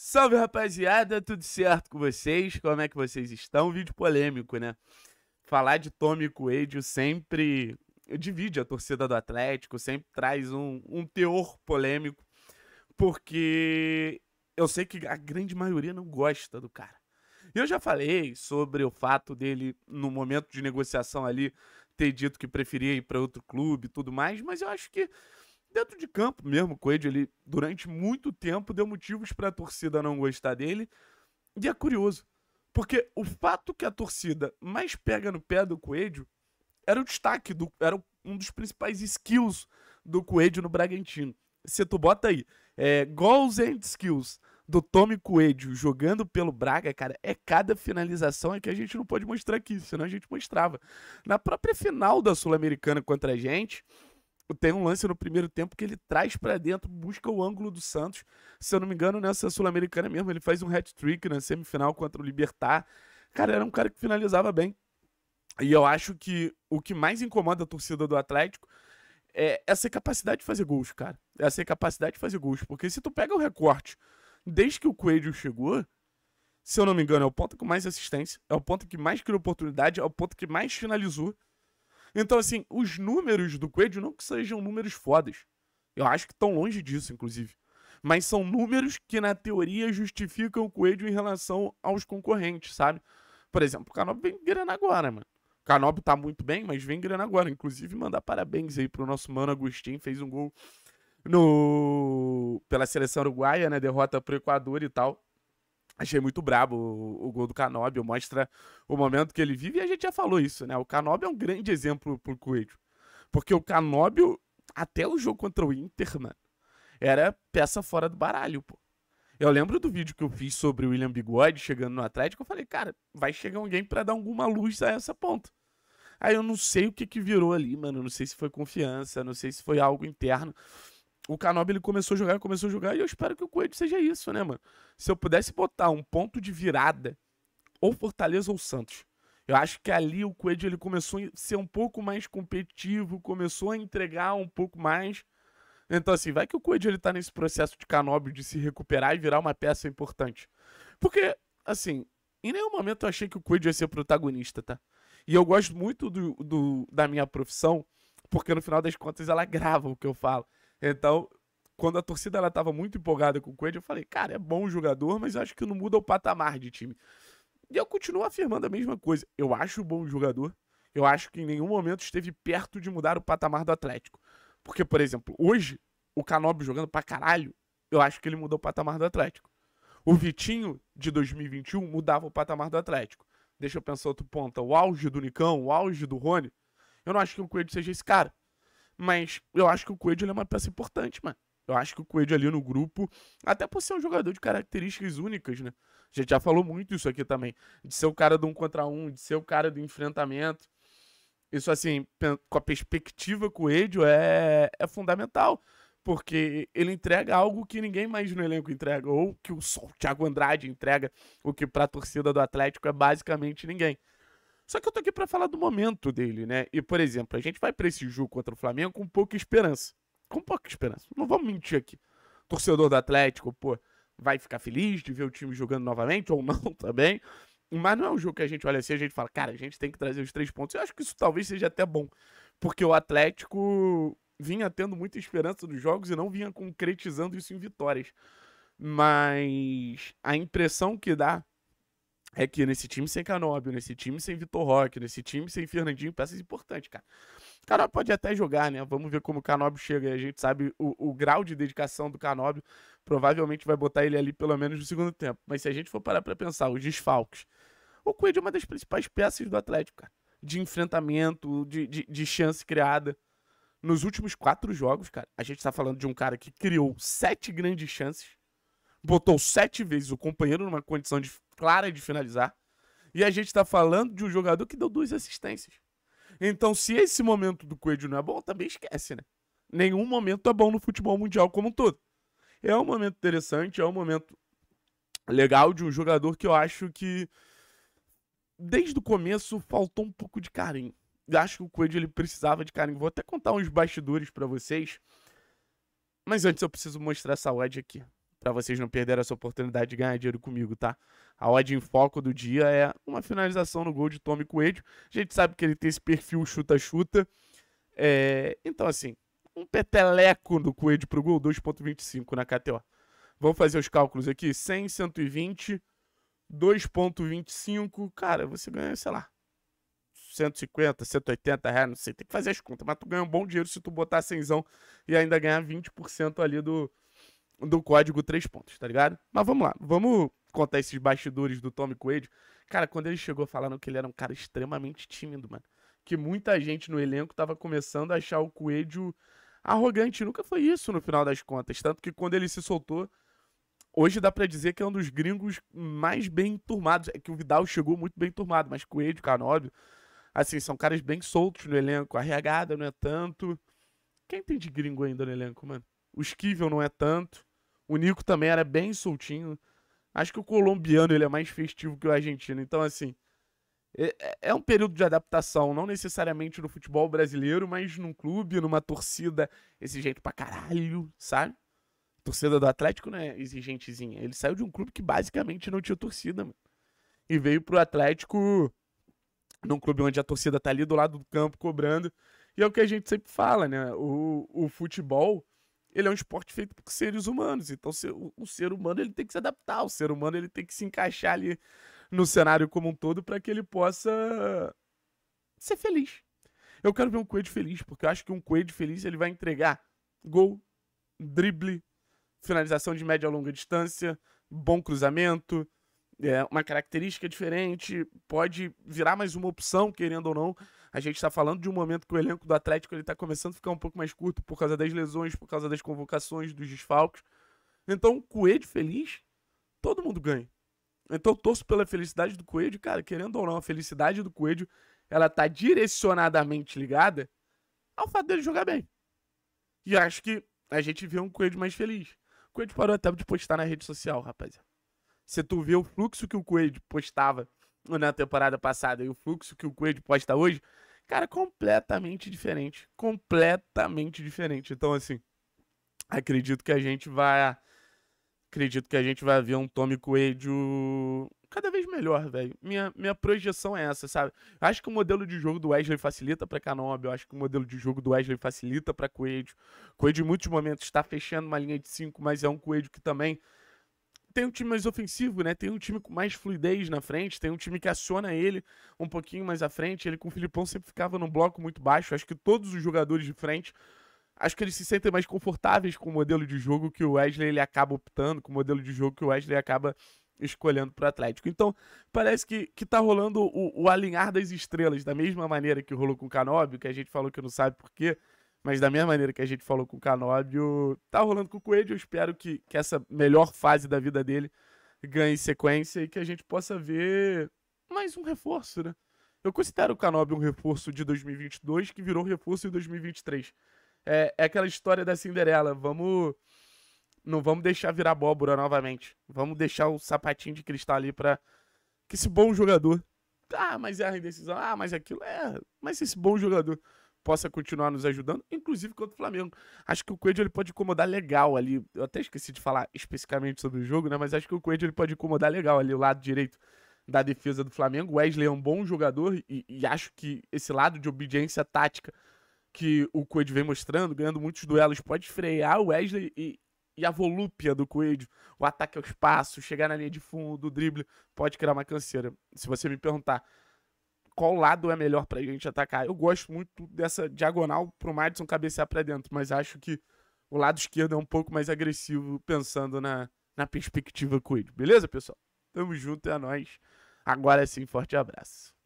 Salve rapaziada, tudo certo com vocês? Como é que vocês estão? Vídeo polêmico, né? Falar de Tommy Coelho sempre divide a torcida do Atlético, sempre traz um, um teor polêmico, porque eu sei que a grande maioria não gosta do cara. Eu já falei sobre o fato dele, no momento de negociação ali, ter dito que preferia ir para outro clube e tudo mais, mas eu acho que dentro de campo mesmo, o Coelho, ele durante muito tempo deu motivos para a torcida não gostar dele. E é curioso, porque o fato que a torcida mais pega no pé do Coelho era o destaque, do, era um dos principais skills do Coelho no Bragantino. Se tu bota aí, é, goals and skills do Tommy Coelho jogando pelo Braga, cara, é cada finalização é que a gente não pode mostrar aqui, senão a gente mostrava. Na própria final da Sul-Americana contra a gente, tem um lance no primeiro tempo que ele traz para dentro, busca o ângulo do Santos. Se eu não me engano, nessa Sul-Americana mesmo, ele faz um hat-trick na semifinal contra o Libertar. Cara, era um cara que finalizava bem. E eu acho que o que mais incomoda a torcida do Atlético é essa capacidade de fazer gols, cara. Essa capacidade de fazer gols. Porque se tu pega o recorte, desde que o Coelho chegou, se eu não me engano, é o ponto com mais assistência, é o ponto que mais criou oportunidade, é o ponto que mais finalizou. Então, assim, os números do Coelho não que sejam números fodas. Eu acho que estão longe disso, inclusive. Mas são números que, na teoria, justificam o Coelho em relação aos concorrentes, sabe? Por exemplo, o Canop vem grana agora, mano. O Canop tá muito bem, mas vem grana agora. Inclusive, mandar parabéns aí pro nosso mano Agostinho, fez um gol no pela seleção uruguaia, né? Derrota pro Equador e tal. Achei muito brabo o, o gol do Canóbio, mostra o momento que ele vive e a gente já falou isso, né? O Canóbio é um grande exemplo pro Coelho. Porque o Canóbio, até o jogo contra o Inter, mano, era peça fora do baralho, pô. Eu lembro do vídeo que eu fiz sobre o William Bigode chegando no Atlético, eu falei, cara, vai chegar alguém para dar alguma luz a essa ponta. Aí eu não sei o que que virou ali, mano, não sei se foi confiança, não sei se foi algo interno, o Canobi ele começou a jogar, começou a jogar, e eu espero que o Coelho seja isso, né, mano? Se eu pudesse botar um ponto de virada, ou Fortaleza ou Santos, eu acho que ali o Coelho ele começou a ser um pouco mais competitivo, começou a entregar um pouco mais. Então, assim, vai que o Coelho ele tá nesse processo de Canóbio de se recuperar e virar uma peça importante. Porque, assim, em nenhum momento eu achei que o Coelho ia ser protagonista, tá? E eu gosto muito do, do da minha profissão, porque no final das contas ela grava o que eu falo. Então, quando a torcida ela tava muito empolgada com o Coelho, eu falei, cara, é bom jogador, mas acho que não muda o patamar de time. E eu continuo afirmando a mesma coisa. Eu acho bom jogador. Eu acho que em nenhum momento esteve perto de mudar o patamar do Atlético. Porque, por exemplo, hoje, o Canobi jogando pra caralho, eu acho que ele mudou o patamar do Atlético. O Vitinho, de 2021, mudava o patamar do Atlético. Deixa eu pensar outro ponto, O auge do Nicão, o auge do Rony. Eu não acho que o Coelho seja esse cara. Mas eu acho que o Coelho é uma peça importante, mano. Eu acho que o Coelho ali no grupo, até por ser um jogador de características únicas, né? A gente já falou muito isso aqui também. De ser o cara do um contra um, de ser o cara do enfrentamento. Isso, assim, com a perspectiva Coelho é, é fundamental. Porque ele entrega algo que ninguém mais no elenco entrega. Ou que o Thiago Andrade entrega. O que pra torcida do Atlético é basicamente ninguém. Só que eu tô aqui para falar do momento dele, né? E, por exemplo, a gente vai para esse jogo contra o Flamengo com pouca esperança. Com pouca esperança. Não vamos mentir aqui. Torcedor do Atlético, pô, vai ficar feliz de ver o time jogando novamente ou não também. Mas não é um jogo que a gente olha assim e a gente fala, cara, a gente tem que trazer os três pontos. Eu acho que isso talvez seja até bom. Porque o Atlético vinha tendo muita esperança dos jogos e não vinha concretizando isso em vitórias. Mas a impressão que dá é que nesse time sem Canóbio, nesse time sem Vitor Roque, nesse time sem Fernandinho, peças importantes, cara. O Canóbio pode até jogar, né? Vamos ver como o Canóbio chega. A gente sabe o, o grau de dedicação do Canóbio. Provavelmente vai botar ele ali pelo menos no segundo tempo. Mas se a gente for parar pra pensar, os desfalques. O Coelho é uma das principais peças do Atlético, cara. De enfrentamento, de, de, de chance criada. Nos últimos quatro jogos, cara, a gente tá falando de um cara que criou sete grandes chances botou sete vezes o companheiro numa condição de, clara de finalizar. E a gente tá falando de um jogador que deu duas assistências. Então, se esse momento do Coelho não é bom, também esquece, né? Nenhum momento é bom no futebol mundial como um todo. É um momento interessante, é um momento legal de um jogador que eu acho que desde o começo faltou um pouco de carinho. Eu acho que o Coelho ele precisava de carinho. Vou até contar uns bastidores para vocês. Mas antes eu preciso mostrar essa odd aqui para vocês não perderem essa oportunidade de ganhar dinheiro comigo, tá? A odd em foco do dia é uma finalização no gol de Tommy Coelho. A gente sabe que ele tem esse perfil chuta-chuta. É... Então, assim, um peteleco do Coelho pro gol, 2.25 na KTO. Vamos fazer os cálculos aqui. 100, 120, 2.25. Cara, você ganha, sei lá, 150, 180 reais, não sei. Tem que fazer as contas, mas tu ganha um bom dinheiro se tu botar 100 e ainda ganhar 20% ali do do código três pontos, tá ligado? Mas vamos lá, vamos contar esses bastidores do Tommy Coelho. Cara, quando ele chegou falando que ele era um cara extremamente tímido, mano. Que muita gente no elenco tava começando a achar o Coelho arrogante. Nunca foi isso no final das contas. Tanto que quando ele se soltou, hoje dá para dizer que é um dos gringos mais bem turmados. É que o Vidal chegou muito bem turmado, mas Coelho, Canóbio, assim, são caras bem soltos no elenco. A Regada não é tanto. Quem tem de gringo ainda no elenco, mano? O Esquivel não é tanto. O Nico também era bem soltinho. Acho que o colombiano ele é mais festivo que o argentino. Então, assim, é, é, é um período de adaptação, não necessariamente no futebol brasileiro, mas num clube, numa torcida, esse jeito pra caralho, sabe? torcida do Atlético não é exigentezinha. Ele saiu de um clube que basicamente não tinha torcida, mano. E veio pro Atlético num clube onde a torcida tá ali do lado do campo cobrando. E é o que a gente sempre fala, né? O, o futebol, ele é um esporte feito por seres humanos. Então o, ser humano ele tem que se adaptar, o ser humano ele tem que se encaixar ali no cenário como um todo para que ele possa ser feliz. Eu quero ver um Coelho feliz, porque eu acho que um Coelho feliz ele vai entregar gol, drible, finalização de média a longa distância, bom cruzamento, é, uma característica diferente, pode virar mais uma opção, querendo ou não, a gente está falando de um momento que o elenco do Atlético ele está começando a ficar um pouco mais curto por causa das lesões, por causa das convocações, dos desfalques. Então, Coelho feliz, todo mundo ganha. Então, eu torço pela felicidade do Coelho, cara, querendo ou não, a felicidade do Coelho, ela está direcionadamente ligada ao fato dele jogar bem. E acho que a gente vê um Coelho mais feliz. O Coelho parou até de postar na rede social, rapaziada. Se tu vê o fluxo que o Coelho postava na temporada passada e o fluxo que o Coelho posta hoje, cara, completamente diferente. Completamente diferente. Então, assim, acredito que a gente vai. Acredito que a gente vai ver um Tommy Coelho cada vez melhor, velho. Minha, minha projeção é essa, sabe? Acho que o modelo de jogo do Wesley facilita para Canob, eu acho que o modelo de jogo do Wesley facilita para Coelho. Coelho em muitos momentos está fechando uma linha de 5, mas é um Coelho que também tem um time mais ofensivo, né? Tem um time com mais fluidez na frente, tem um time que aciona ele um pouquinho mais à frente. Ele com o Filipão sempre ficava num bloco muito baixo. Acho que todos os jogadores de frente, acho que eles se sentem mais confortáveis com o modelo de jogo que o Wesley ele acaba optando, com o modelo de jogo que o Wesley acaba escolhendo para o Atlético. Então, parece que, que tá rolando o, o alinhar das estrelas, da mesma maneira que rolou com o Canóbio, que a gente falou que não sabe por quê. Mas da mesma maneira que a gente falou com o Canóbio, tá rolando com o Coelho. Eu espero que, que essa melhor fase da vida dele ganhe sequência e que a gente possa ver mais um reforço, né? Eu considero o Canóbio um reforço de 2022 que virou reforço em 2023. É, é aquela história da Cinderela. Vamos. Não vamos deixar virar abóbora novamente. Vamos deixar o sapatinho de cristal ali pra que esse bom jogador. Ah, mas é a indecisão. Ah, mas aquilo. É, mas esse bom jogador possa continuar nos ajudando, inclusive contra o Flamengo. Acho que o Coelho ele pode incomodar legal ali. Eu até esqueci de falar especificamente sobre o jogo, né? Mas acho que o Coelho ele pode incomodar legal ali o lado direito da defesa do Flamengo. Wesley é um bom jogador e, e acho que esse lado de obediência tática que o Coelho vem mostrando, ganhando muitos duelos, pode frear o Wesley e, e a volúpia do Coelho, o ataque ao espaço, chegar na linha de fundo, o drible, pode criar uma canseira. Se você me perguntar qual lado é melhor pra gente atacar. Eu gosto muito dessa diagonal pro Madison cabecear pra dentro, mas acho que o lado esquerdo é um pouco mais agressivo pensando na, na perspectiva ele. Beleza, pessoal? Tamo junto, é nóis. Agora sim, forte abraço.